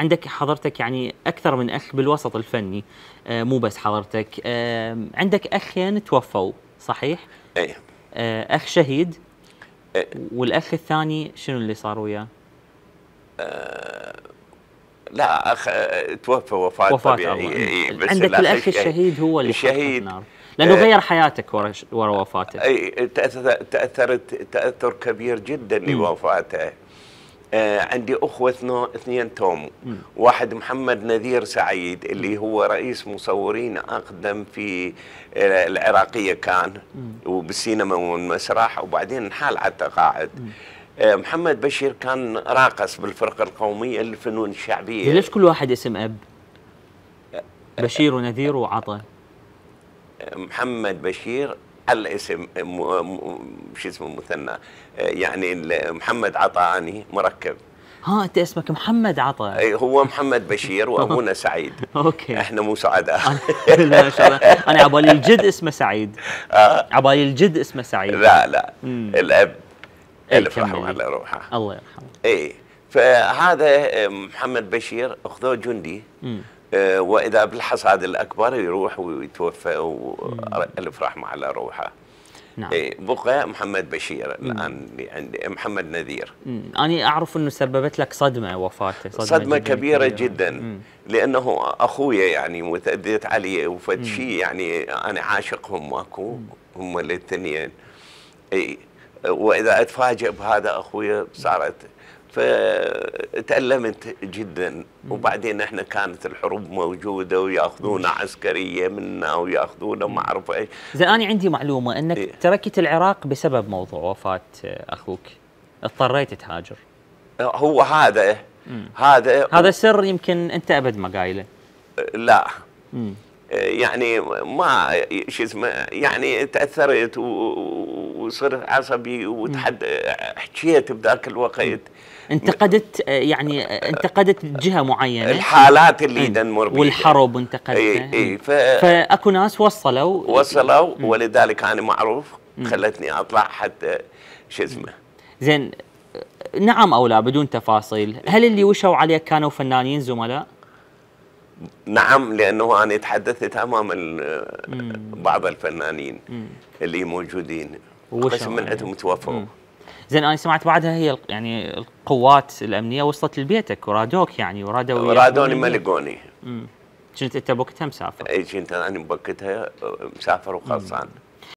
عندك حضرتك يعني اكثر من اخ بالوسط الفني آه، مو بس حضرتك آه، عندك اخين يعني توفوا صحيح؟ ايه آه، اخ شهيد والاخ الثاني شنو اللي صار وياه؟ لا اخ توفى وفاه, وفاة طبيعيه إيه، عندك الاخ الشهيد هو اللي الشهيد النار. لانه غير حياتك ورا ورا وفاته اي تاثرت تاثر كبير جدا لوفاته آه عندي اخوه اثنين توم واحد محمد نذير سعيد اللي هو رئيس مصورين اقدم في آه العراقيه كان وبالسينما والمسرح وبعدين انحال على التقاعد آه محمد بشير كان راقص بالفرقه القوميه للفنون الشعبيه ليش كل واحد اسم اب؟ آه، آه، بشير ونذير وعطا آه، محمد بشير الاسم شو اسمه مثنى يعني محمد عطاني مركب ها انت اسمك محمد عطا اي هو محمد بشير وابونا سعيد اوكي احنا مو سعداء ما شاء الله انا عبالي الجد اسمه سعيد على آه. عبالي الجد اسمه سعيد لا لا الاب إيه، الف رحمه على روحه الله يرحمه اي فهذا إيه، محمد بشير اخذوه جندي مم. آه، واذا بالحصاد الاكبر يروح ويتوفى والف رحمه على روحه نعم. إيه، بقى محمد بشير الان عندي محمد نذير مم. انا اعرف انه سببت لك صدمه وفاته صدمه, صدمة جداً كبيره, كبيرة جدا مم. لانه اخويا يعني متأذيت علي وفد شيء يعني انا عاشقهم اكو هم الاثنين إيه، واذا اتفاجئ بهذا اخويا صارت فتألمت جدا وبعدين احنا كانت الحروب موجوده وياخذونا عسكريه منا وياخذونا ما اعرف ايش زين انا عندي معلومه انك إيه. تركت العراق بسبب موضوع وفاه اخوك اضطريت تهاجر هو هذا إيه؟ مم. هذا إيه؟ هذا سر يمكن انت ابد ما قايله لا مم. يعني ما شو اسمه يعني تاثرت وصرت عصبي وتحد حكيت بذاك الوقت انتقدت يعني انتقدت جهه معينه الحالات اللي تنمر بها والحرب انتقدتها اي اي ف... فاكو ناس وصلوا وصلوا ولذلك انا معروف خلتني اطلع حتى شو اسمه زين نعم او لا بدون تفاصيل هل اللي وشوا عليك كانوا فنانين زملاء؟ نعم لانه انا تحدثت امام بعض الفنانين مم. اللي موجودين قسم من عندهم يعني؟ توفوا زين انا سمعت بعدها هي يعني القوات الامنيه وصلت لبيتك ورادوك يعني ورادوا ورادوني ما لقوني كنت انت بوقتها مسافر اي كنت انا بوقتها مسافر وخلصان